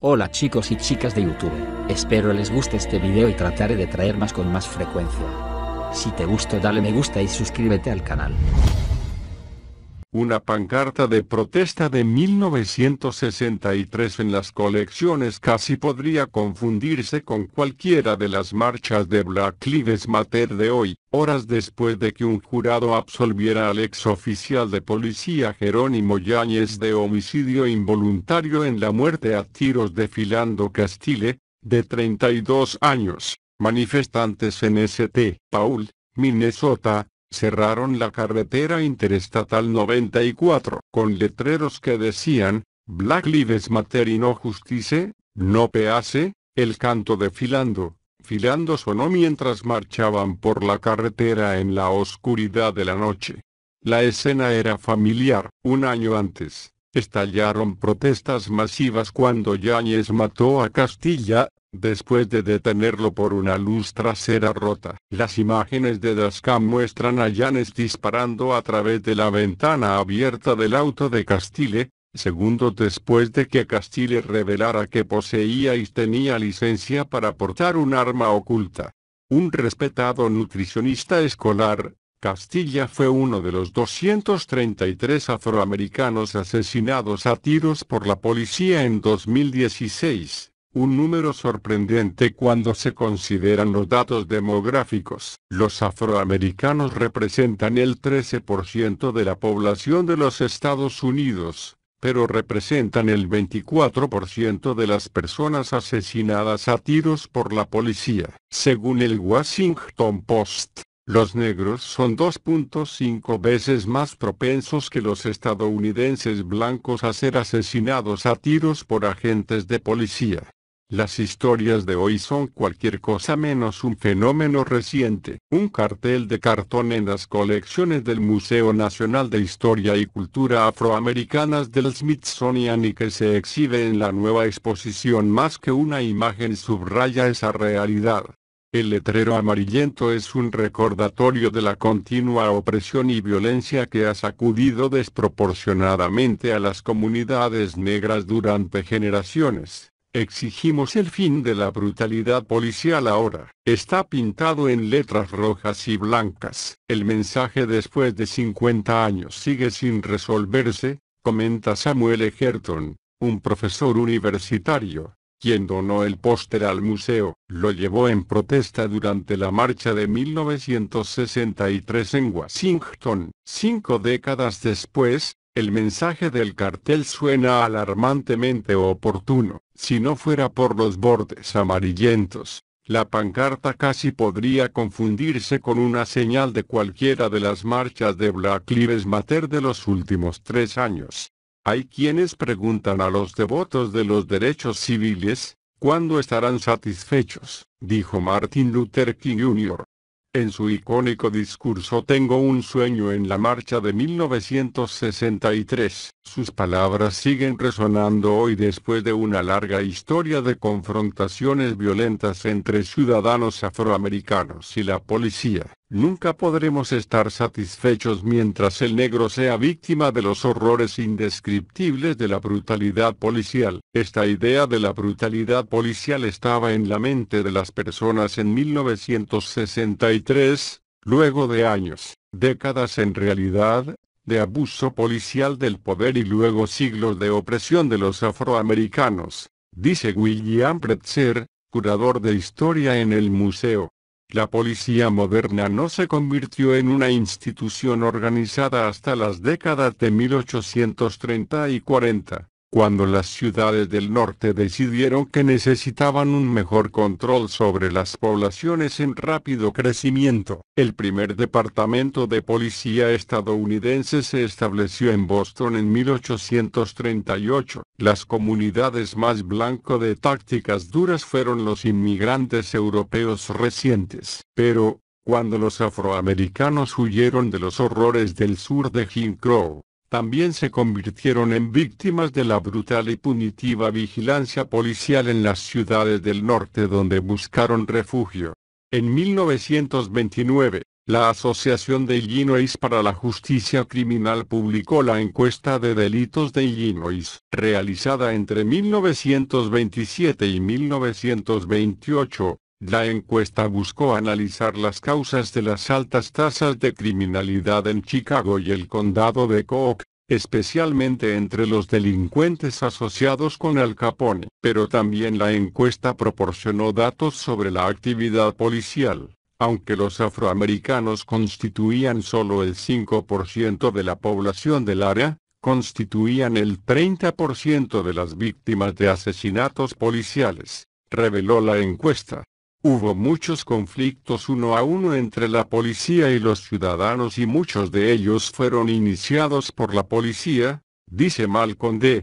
Hola chicos y chicas de YouTube, espero les guste este video y trataré de traer más con más frecuencia. Si te gustó dale me gusta y suscríbete al canal. Una pancarta de protesta de 1963 en las colecciones casi podría confundirse con cualquiera de las marchas de Black Lives Matter de hoy, horas después de que un jurado absolviera al ex oficial de policía Jerónimo Yáñez de homicidio involuntario en la muerte a tiros de Filando Castile, de 32 años. Manifestantes en St. Paul, Minnesota, cerraron la carretera interestatal 94, con letreros que decían, Black Lives Matter y no justice, no peace, el canto de Filando, Filando sonó mientras marchaban por la carretera en la oscuridad de la noche. La escena era familiar. Un año antes, estallaron protestas masivas cuando Yáñez mató a Castilla, Después de detenerlo por una luz trasera rota, las imágenes de Dascam muestran a Janes disparando a través de la ventana abierta del auto de Castile, segundos después de que Castile revelara que poseía y tenía licencia para portar un arma oculta. Un respetado nutricionista escolar, Castilla fue uno de los 233 afroamericanos asesinados a tiros por la policía en 2016 un número sorprendente cuando se consideran los datos demográficos. Los afroamericanos representan el 13% de la población de los Estados Unidos, pero representan el 24% de las personas asesinadas a tiros por la policía. Según el Washington Post, los negros son 2.5 veces más propensos que los estadounidenses blancos a ser asesinados a tiros por agentes de policía. Las historias de hoy son cualquier cosa menos un fenómeno reciente, un cartel de cartón en las colecciones del Museo Nacional de Historia y Cultura Afroamericanas del Smithsonian y que se exhibe en la nueva exposición más que una imagen subraya esa realidad. El letrero amarillento es un recordatorio de la continua opresión y violencia que ha sacudido desproporcionadamente a las comunidades negras durante generaciones. Exigimos el fin de la brutalidad policial ahora. Está pintado en letras rojas y blancas. El mensaje después de 50 años sigue sin resolverse, comenta Samuel Egerton, un profesor universitario, quien donó el póster al museo, lo llevó en protesta durante la marcha de 1963 en Washington. Cinco décadas después, el mensaje del cartel suena alarmantemente oportuno, si no fuera por los bordes amarillentos. La pancarta casi podría confundirse con una señal de cualquiera de las marchas de Black Lives Matter de los últimos tres años. Hay quienes preguntan a los devotos de los derechos civiles, ¿cuándo estarán satisfechos? dijo Martin Luther King Jr. En su icónico discurso Tengo un sueño en la marcha de 1963, sus palabras siguen resonando hoy después de una larga historia de confrontaciones violentas entre ciudadanos afroamericanos y la policía. Nunca podremos estar satisfechos mientras el negro sea víctima de los horrores indescriptibles de la brutalidad policial. Esta idea de la brutalidad policial estaba en la mente de las personas en 1963, luego de años, décadas en realidad, de abuso policial del poder y luego siglos de opresión de los afroamericanos, dice William Pretzer, curador de historia en el museo. La policía moderna no se convirtió en una institución organizada hasta las décadas de 1830 y 40 cuando las ciudades del norte decidieron que necesitaban un mejor control sobre las poblaciones en rápido crecimiento. El primer departamento de policía estadounidense se estableció en Boston en 1838. Las comunidades más blanco de tácticas duras fueron los inmigrantes europeos recientes. Pero, cuando los afroamericanos huyeron de los horrores del sur de Jim Crow, también se convirtieron en víctimas de la brutal y punitiva vigilancia policial en las ciudades del norte donde buscaron refugio. En 1929, la Asociación de Illinois para la Justicia Criminal publicó la encuesta de delitos de Illinois, realizada entre 1927 y 1928, la encuesta buscó analizar las causas de las altas tasas de criminalidad en Chicago y el condado de Cook, especialmente entre los delincuentes asociados con Al Capone. Pero también la encuesta proporcionó datos sobre la actividad policial. Aunque los afroamericanos constituían solo el 5% de la población del área, constituían el 30% de las víctimas de asesinatos policiales, reveló la encuesta. Hubo muchos conflictos uno a uno entre la policía y los ciudadanos y muchos de ellos fueron iniciados por la policía, dice Malcolm D.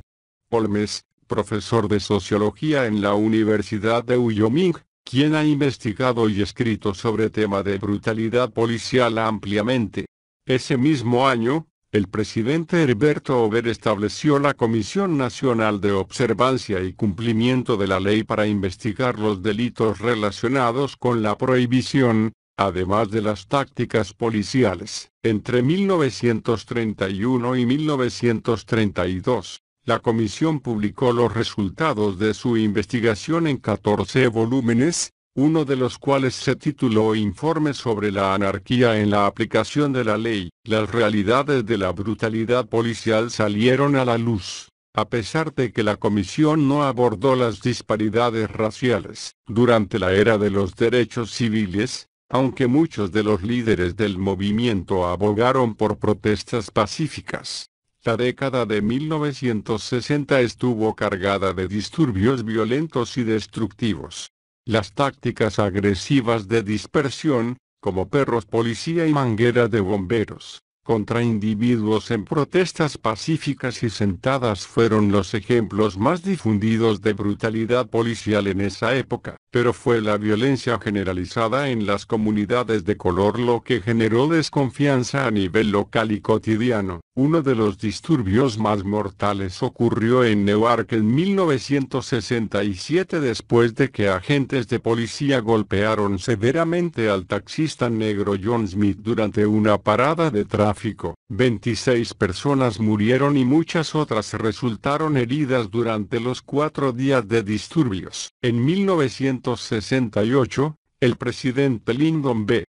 Holmes, profesor de sociología en la Universidad de Wyoming, quien ha investigado y escrito sobre tema de brutalidad policial ampliamente. Ese mismo año, el presidente Herberto Ober estableció la Comisión Nacional de Observancia y Cumplimiento de la Ley para investigar los delitos relacionados con la prohibición, además de las tácticas policiales. Entre 1931 y 1932, la comisión publicó los resultados de su investigación en 14 volúmenes, uno de los cuales se tituló Informe sobre la anarquía en la aplicación de la ley, las realidades de la brutalidad policial salieron a la luz. A pesar de que la comisión no abordó las disparidades raciales durante la era de los derechos civiles, aunque muchos de los líderes del movimiento abogaron por protestas pacíficas, la década de 1960 estuvo cargada de disturbios violentos y destructivos. Las tácticas agresivas de dispersión, como perros policía y manguera de bomberos, contra individuos en protestas pacíficas y sentadas fueron los ejemplos más difundidos de brutalidad policial en esa época, pero fue la violencia generalizada en las comunidades de color lo que generó desconfianza a nivel local y cotidiano. Uno de los disturbios más mortales ocurrió en Newark en 1967 después de que agentes de policía golpearon severamente al taxista negro John Smith durante una parada de tráfico. 26 personas murieron y muchas otras resultaron heridas durante los cuatro días de disturbios. En 1968, el presidente Lyndon B.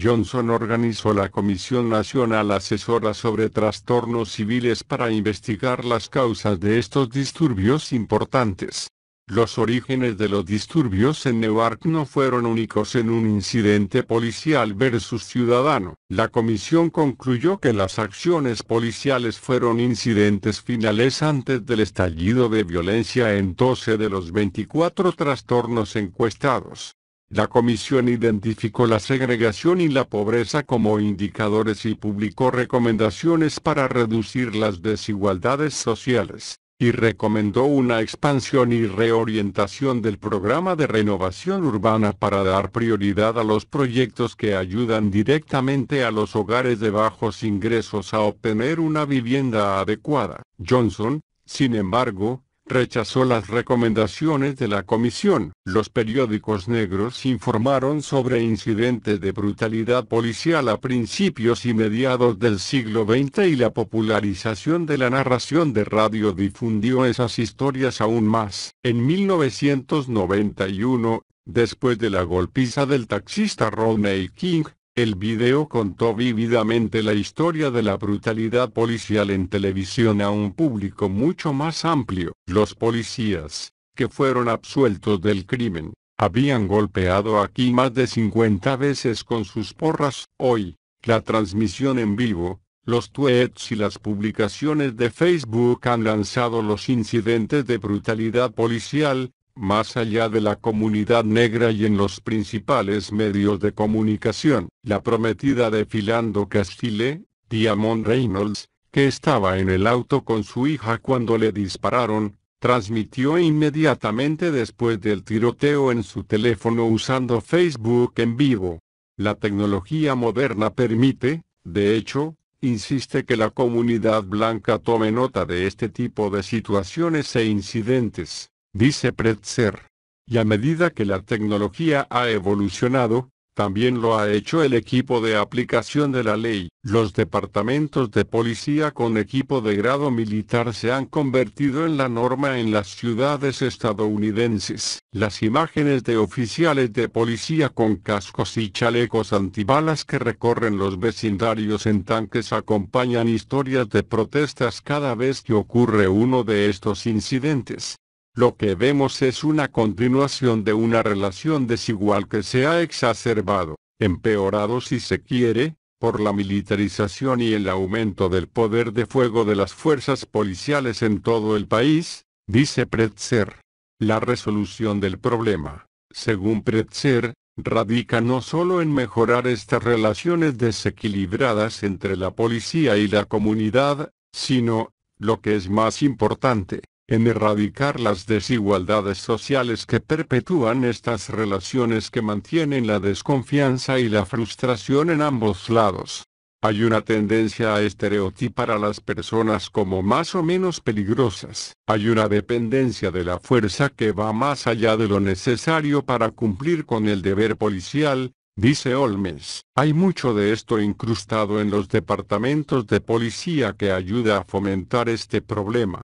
Johnson organizó la Comisión Nacional Asesora sobre Trastornos Civiles para investigar las causas de estos disturbios importantes. Los orígenes de los disturbios en Newark no fueron únicos en un incidente policial versus ciudadano. La comisión concluyó que las acciones policiales fueron incidentes finales antes del estallido de violencia en 12 de los 24 trastornos encuestados. La comisión identificó la segregación y la pobreza como indicadores y publicó recomendaciones para reducir las desigualdades sociales, y recomendó una expansión y reorientación del programa de renovación urbana para dar prioridad a los proyectos que ayudan directamente a los hogares de bajos ingresos a obtener una vivienda adecuada. Johnson, sin embargo, rechazó las recomendaciones de la comisión. Los periódicos negros informaron sobre incidentes de brutalidad policial a principios y mediados del siglo XX y la popularización de la narración de radio difundió esas historias aún más. En 1991, después de la golpiza del taxista Rodney King, el video contó vívidamente la historia de la brutalidad policial en televisión a un público mucho más amplio. Los policías, que fueron absueltos del crimen, habían golpeado aquí más de 50 veces con sus porras. Hoy, la transmisión en vivo, los tweets y las publicaciones de Facebook han lanzado los incidentes de brutalidad policial, más allá de la comunidad negra y en los principales medios de comunicación, la prometida de Filando Castile, Diamond Reynolds, que estaba en el auto con su hija cuando le dispararon, transmitió inmediatamente después del tiroteo en su teléfono usando Facebook en vivo. La tecnología moderna permite, de hecho, insiste que la comunidad blanca tome nota de este tipo de situaciones e incidentes dice Pretzer. Y a medida que la tecnología ha evolucionado, también lo ha hecho el equipo de aplicación de la ley. Los departamentos de policía con equipo de grado militar se han convertido en la norma en las ciudades estadounidenses. Las imágenes de oficiales de policía con cascos y chalecos antibalas que recorren los vecindarios en tanques acompañan historias de protestas cada vez que ocurre uno de estos incidentes lo que vemos es una continuación de una relación desigual que se ha exacerbado, empeorado si se quiere, por la militarización y el aumento del poder de fuego de las fuerzas policiales en todo el país, dice Pretzer. La resolución del problema, según Pretzer, radica no solo en mejorar estas relaciones desequilibradas entre la policía y la comunidad, sino, lo que es más importante, en erradicar las desigualdades sociales que perpetúan estas relaciones que mantienen la desconfianza y la frustración en ambos lados. Hay una tendencia a estereotipar a las personas como más o menos peligrosas. Hay una dependencia de la fuerza que va más allá de lo necesario para cumplir con el deber policial, dice Olmes. Hay mucho de esto incrustado en los departamentos de policía que ayuda a fomentar este problema.